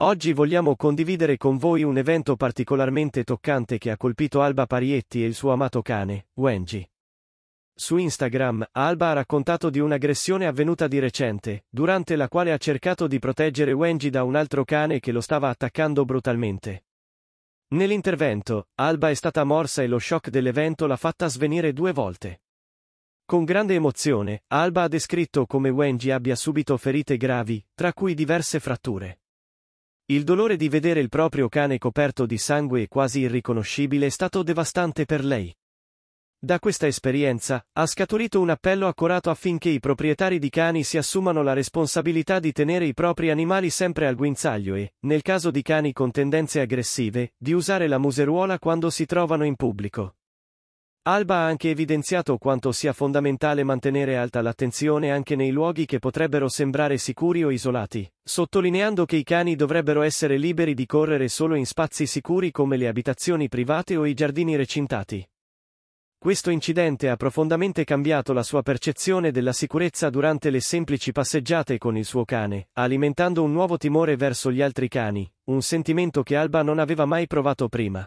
Oggi vogliamo condividere con voi un evento particolarmente toccante che ha colpito Alba Parietti e il suo amato cane, Wenji. Su Instagram, Alba ha raccontato di un'aggressione avvenuta di recente, durante la quale ha cercato di proteggere Wenji da un altro cane che lo stava attaccando brutalmente. Nell'intervento, Alba è stata morsa e lo shock dell'evento l'ha fatta svenire due volte. Con grande emozione, Alba ha descritto come Wenji abbia subito ferite gravi, tra cui diverse fratture. Il dolore di vedere il proprio cane coperto di sangue e quasi irriconoscibile è stato devastante per lei. Da questa esperienza, ha scaturito un appello accorato affinché i proprietari di cani si assumano la responsabilità di tenere i propri animali sempre al guinzaglio e, nel caso di cani con tendenze aggressive, di usare la museruola quando si trovano in pubblico. Alba ha anche evidenziato quanto sia fondamentale mantenere alta l'attenzione anche nei luoghi che potrebbero sembrare sicuri o isolati, sottolineando che i cani dovrebbero essere liberi di correre solo in spazi sicuri come le abitazioni private o i giardini recintati. Questo incidente ha profondamente cambiato la sua percezione della sicurezza durante le semplici passeggiate con il suo cane, alimentando un nuovo timore verso gli altri cani, un sentimento che Alba non aveva mai provato prima.